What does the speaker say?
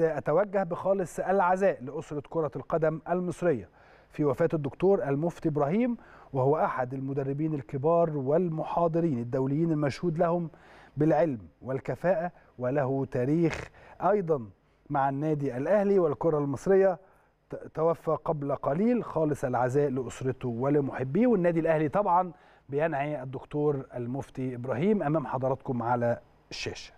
عايز اتوجه بخالص العزاء لاسره كره القدم المصريه في وفاه الدكتور المفتي ابراهيم وهو احد المدربين الكبار والمحاضرين الدوليين المشهود لهم بالعلم والكفاءه وله تاريخ ايضا مع النادي الاهلي والكره المصريه توفى قبل قليل خالص العزاء لاسرته ولمحبيه والنادي الاهلي طبعا بينعي الدكتور المفتي ابراهيم امام حضراتكم على الشاشه